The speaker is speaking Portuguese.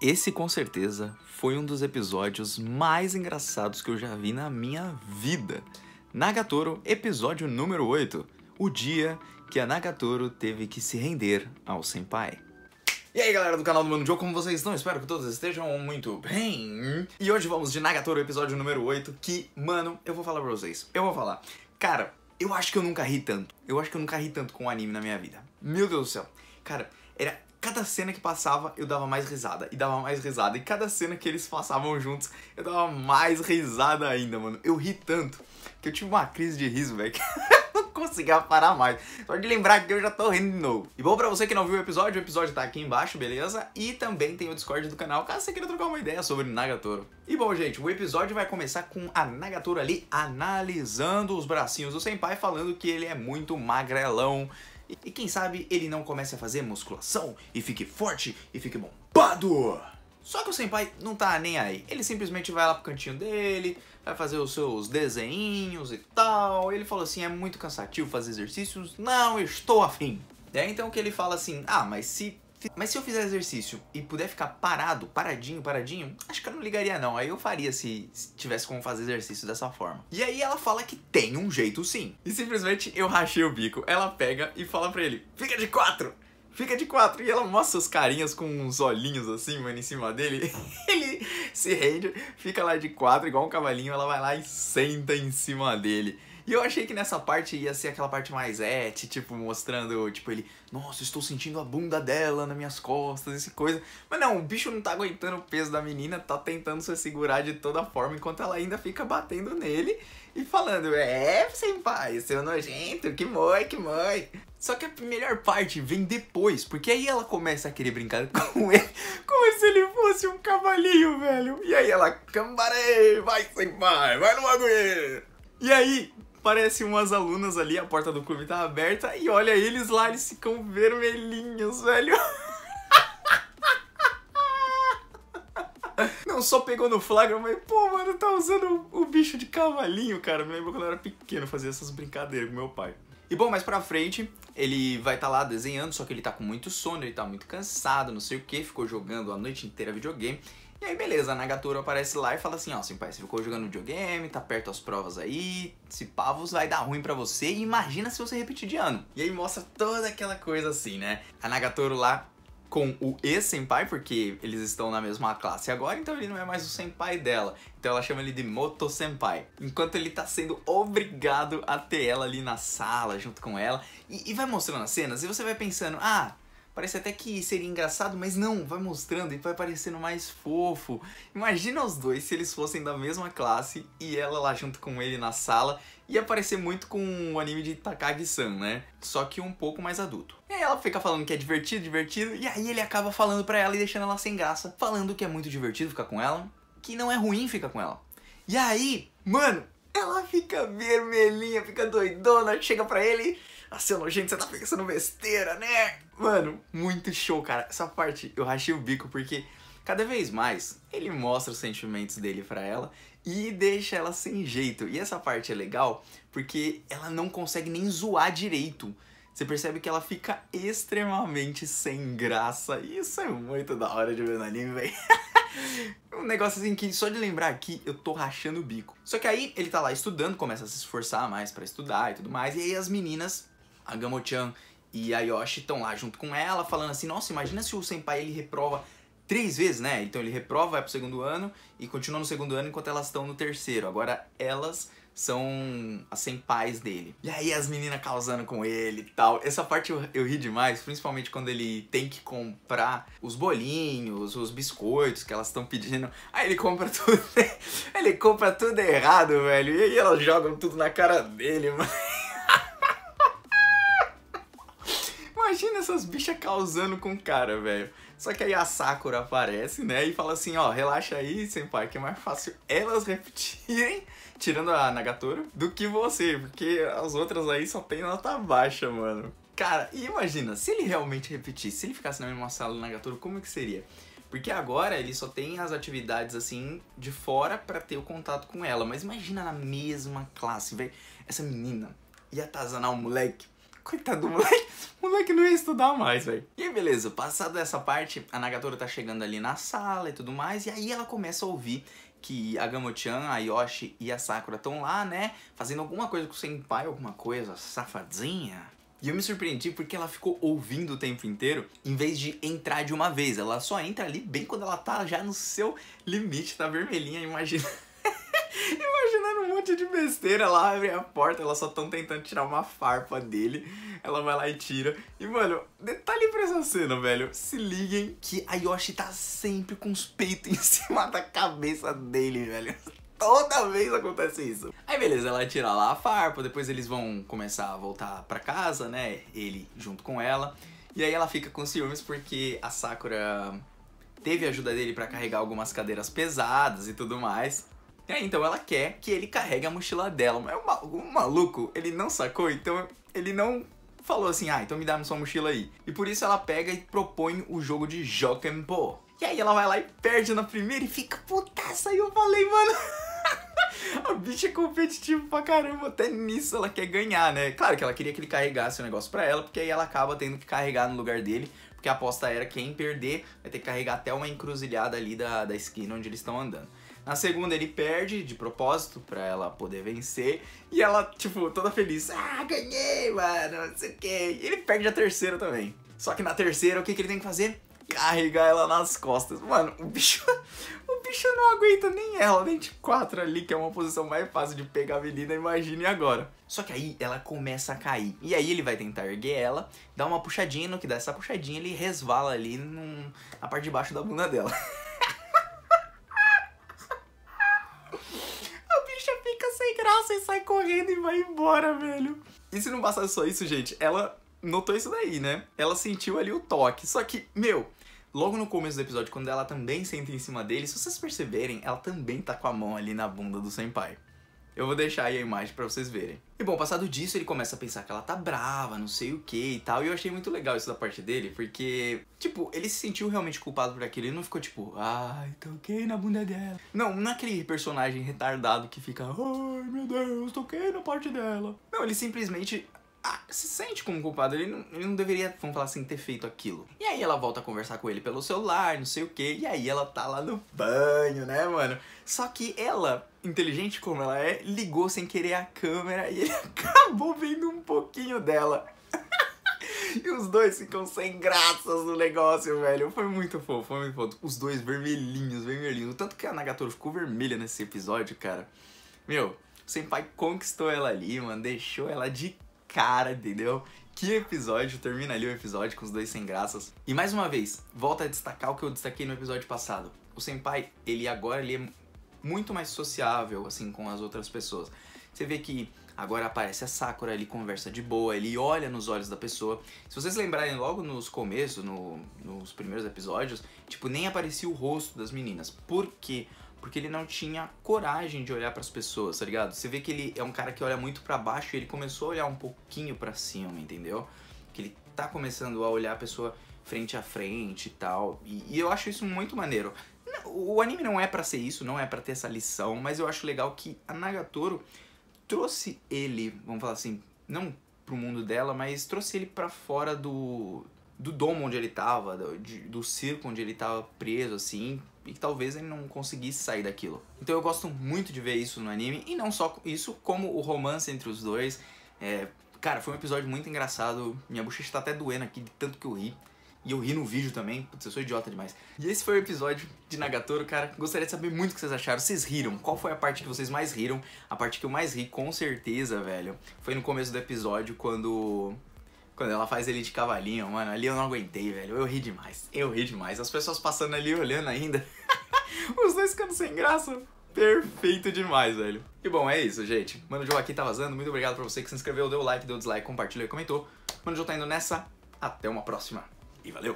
Esse com certeza foi um dos episódios mais engraçados que eu já vi na minha vida. Nagatoro, episódio número 8, o dia que a Nagatoro teve que se render ao senpai. E aí galera do canal do Mano Joe, como vocês estão? Espero que todos estejam muito bem! E hoje vamos de Nagatoro, episódio número 8, que, mano, eu vou falar pra vocês. Eu vou falar. Cara, eu acho que eu nunca ri tanto. Eu acho que eu nunca ri tanto com um anime na minha vida. Meu Deus do céu. Cara, era cada cena que passava eu dava mais risada e dava mais risada. E cada cena que eles passavam juntos eu dava mais risada ainda, mano. Eu ri tanto que eu tive uma crise de riso, velho. não conseguia parar mais. Só de lembrar que eu já tô rindo de novo. E bom, pra você que não viu o episódio, o episódio tá aqui embaixo, beleza? E também tem o Discord do canal, caso você queira trocar uma ideia sobre Nagatoro. E bom, gente, o episódio vai começar com a Nagatoro ali analisando os bracinhos do Senpai, falando que ele é muito magrelão, e quem sabe ele não comece a fazer musculação e fique forte e fique bombado! Só que o senpai não tá nem aí. Ele simplesmente vai lá pro cantinho dele, vai fazer os seus desenhos e tal. Ele falou assim: é muito cansativo fazer exercícios, não estou afim. É então que ele fala assim: ah, mas se mas se eu fizer exercício e puder ficar parado, paradinho, paradinho, acho que eu não ligaria não. Aí eu faria se, tivesse como fazer exercício dessa forma. E aí ela fala que tem um jeito sim. E simplesmente eu rachei o bico. Ela pega e fala pra ele, fica de quatro! Fica de quatro. E ela mostra os carinhas com uns olhinhos assim, mano, em cima dele. ele se rende, fica lá de quatro, igual um cavalinho. Ela vai lá e senta em cima dele. E eu achei que nessa parte ia ser aquela parte mais et, tipo, mostrando, tipo, ele, nossa, estou sentindo a bunda dela nas minhas costas, esse coisa. Mas não, o bicho não tá aguentando o peso da menina, tá tentando se segurar de toda forma, enquanto ela ainda fica batendo nele e falando, é, sem pai, seu nojento, que mãe, que mãe. Só que a melhor parte vem depois, porque aí ela começa a querer brincar com ele, como se ele fosse um cavalinho, velho. E aí ela, cambarei, vai sem pai, vai no bagulho. E aí, Parecem umas alunas ali, a porta do clube tá aberta e olha eles lá, eles ficam vermelhinhos, velho. Não só pegou no flagra, mas pô, mano, tá usando o bicho de cavalinho, cara. Me lembro quando eu era pequeno fazer essas brincadeiras com meu pai. E bom, mais pra frente, ele vai estar tá lá desenhando, só que ele tá com muito sono, ele tá muito cansado, não sei o que, ficou jogando a noite inteira videogame. E aí, beleza, a Nagatoro aparece lá e fala assim, ó, senpai, assim, você ficou jogando videogame, tá perto as provas aí, se pavos vai dar ruim pra você, e imagina se você repetir de ano. E aí mostra toda aquela coisa assim, né? A Nagatoro lá com o ex-senpai, porque eles estão na mesma classe agora, então ele não é mais o senpai dela. Então ela chama ele de Moto-senpai. Enquanto ele tá sendo obrigado a ter ela ali na sala, junto com ela. E, e vai mostrando as cenas e você vai pensando, ah, Parece até que seria engraçado, mas não, vai mostrando e vai parecendo mais fofo. Imagina os dois se eles fossem da mesma classe e ela lá junto com ele na sala ia parecer muito com o anime de Takagi-san, né? Só que um pouco mais adulto. E aí ela fica falando que é divertido, divertido, e aí ele acaba falando pra ela e deixando ela sem graça, falando que é muito divertido ficar com ela, que não é ruim ficar com ela. E aí, mano, ela fica vermelhinha, fica doidona, chega pra ele. assim seu nojento, você tá pensando besteira, né? Mano, muito show, cara. Essa parte eu rachei o bico porque cada vez mais ele mostra os sentimentos dele para ela e deixa ela sem jeito. E essa parte é legal porque ela não consegue nem zoar direito. Você percebe que ela fica extremamente sem graça. E isso é muito da hora de ver no anime, velho. um negócio assim que só de lembrar aqui eu tô rachando o bico. Só que aí ele tá lá estudando, começa a se esforçar mais para estudar e tudo mais. E aí as meninas, a Gamo-chan e a Yoshi estão lá junto com ela, falando assim: Nossa, imagina se o senpai ele reprova três vezes, né? Então ele reprova, vai pro segundo ano e continua no segundo ano enquanto elas estão no terceiro. Agora elas são as assim, pais dele. E aí as meninas causando com ele e tal. Essa parte eu, eu ri demais, principalmente quando ele tem que comprar os bolinhos, os biscoitos que elas estão pedindo. Aí ele compra tudo, ele compra tudo errado, velho. E aí elas jogam tudo na cara dele, mano. Imagina essas bichas causando com o cara, velho. Só que aí a Sakura aparece, né? E fala assim, ó, relaxa aí, senpai, que é mais fácil elas repetirem, tirando a Nagatoro, do que você. Porque as outras aí só tem nota baixa, mano. Cara, imagina, se ele realmente repetisse, se ele ficasse na mesma sala do Nagatoro, como é que seria? Porque agora ele só tem as atividades assim de fora para ter o contato com ela. Mas imagina na mesma classe, velho. Essa menina ia atazanar um moleque Coitado do moleque. O moleque não ia estudar mais, velho. E aí, beleza. Passado essa parte, a Nagatoro tá chegando ali na sala e tudo mais. E aí ela começa a ouvir que a Gamotian, a Yoshi e a Sakura estão lá, né? Fazendo alguma coisa com o Senpai, alguma coisa safadinha. E eu me surpreendi porque ela ficou ouvindo o tempo inteiro, em vez de entrar de uma vez. Ela só entra ali bem quando ela tá já no seu limite, tá vermelhinha, imagina. imagina um monte de besteira. Ela abre a porta, elas só estão tentando tirar uma farpa dele. Ela vai lá e tira. E, mano, detalhe pra essa cena, velho. Se liguem que a Yoshi tá sempre com os peitos em cima da cabeça dele, velho. Toda vez acontece isso. Aí beleza, ela tira lá a farpa, depois eles vão começar a voltar pra casa, né? Ele junto com ela. E aí ela fica com ciúmes porque a Sakura teve a ajuda dele para carregar algumas cadeiras pesadas e tudo mais aí, é, então ela quer que ele carregue a mochila dela. Mas o, o maluco, ele não sacou, então ele não falou assim, ah, então me dá a sua mochila aí. E por isso ela pega e propõe o jogo de Jokempo. E aí ela vai lá e perde na primeira e fica putaça. E eu falei, mano... A bicha é competitiva pra caramba, até nisso ela quer ganhar, né? Claro que ela queria que ele carregasse o negócio pra ela, porque aí ela acaba tendo que carregar no lugar dele, porque a aposta era quem perder vai ter que carregar até uma encruzilhada ali da, da esquina onde eles estão andando. Na segunda ele perde de propósito para ela poder vencer. E ela, tipo, toda feliz. Ah, ganhei, mano, não sei o quê. E ele perde a terceira também. Só que na terceira, o que, que ele tem que fazer? Carregar ela nas costas. Mano, o bicho. O bicho não aguenta nem ela, nem de quatro ali, que é uma posição mais fácil de pegar a menina, imagine agora. Só que aí ela começa a cair. E aí ele vai tentar erguer ela, dá uma puxadinha, no que dá essa puxadinha, ele resvala ali num, na parte de baixo da bunda dela. você sai correndo e vai embora, velho. E se não bastasse só isso, gente, ela notou isso daí, né? Ela sentiu ali o toque. Só que, meu, logo no começo do episódio, quando ela também senta em cima dele, se vocês perceberem, ela também tá com a mão ali na bunda do senpai. Eu vou deixar aí a imagem para vocês verem. E bom, passado disso, ele começa a pensar que ela tá brava, não sei o que e tal. E eu achei muito legal isso da parte dele, porque, tipo, ele se sentiu realmente culpado por aquilo. Ele não ficou tipo, ai, toquei na bunda dela. Não, não é aquele personagem retardado que fica, ai meu Deus, toquei na parte dela. Não, ele simplesmente ah, se sente como culpado, ele não, ele não deveria, vamos falar assim, ter feito aquilo. E aí ela volta a conversar com ele pelo celular, não sei o que, e aí ela tá lá no banho, né, mano? Só que ela, inteligente como ela é, ligou sem querer a câmera e ele acabou vendo um pouquinho dela. E os dois ficam sem graças no negócio, velho. Foi muito fofo, foi muito fofo. Os dois vermelhinhos, vermelhinhos. O tanto que a Nagatoro ficou vermelha nesse episódio, cara. Meu, o Senpai conquistou ela ali, mano. Deixou ela de cara, entendeu? Que episódio, termina ali o episódio com os dois sem graças. E mais uma vez, volta a destacar o que eu destaquei no episódio passado. O senpai, ele agora ele é muito mais sociável, assim, com as outras pessoas. Você vê que agora aparece a Sakura, ele conversa de boa, ele olha nos olhos da pessoa. Se vocês lembrarem, logo nos começos, no, nos primeiros episódios, tipo, nem aparecia o rosto das meninas. Por quê? Porque porque ele não tinha coragem de olhar para as pessoas, tá ligado? Você vê que ele é um cara que olha muito para baixo e ele começou a olhar um pouquinho para cima, entendeu? Que ele tá começando a olhar a pessoa frente a frente e tal. E, e eu acho isso muito maneiro. O anime não é para ser isso, não é para ter essa lição, mas eu acho legal que a Nagatoro trouxe ele, vamos falar assim, não pro mundo dela, mas trouxe ele para fora do do domo onde ele estava, do, do circo onde ele estava preso, assim, e que talvez ele não conseguisse sair daquilo. Então eu gosto muito de ver isso no anime, e não só isso, como o romance entre os dois. É, cara, foi um episódio muito engraçado, minha bochecha está até doendo aqui de tanto que eu ri. E eu ri no vídeo também, putz, eu sou idiota demais. E esse foi o episódio de Nagatoro, cara. Gostaria de saber muito o que vocês acharam. Vocês riram? Qual foi a parte que vocês mais riram? A parte que eu mais ri, com certeza, velho, foi no começo do episódio, quando quando ela faz ele de cavalinho, mano, ali eu não aguentei, velho. Eu ri demais. Eu ri demais. As pessoas passando ali olhando ainda. Os dois ficando sem graça. Perfeito demais, velho. E bom, é isso, gente. Mano Joe aqui tá vazando. Muito obrigado pra você que se inscreveu, deu like, deu dislike, compartilhou e comentou. Mano Joe tá indo nessa. Até uma próxima. E valeu!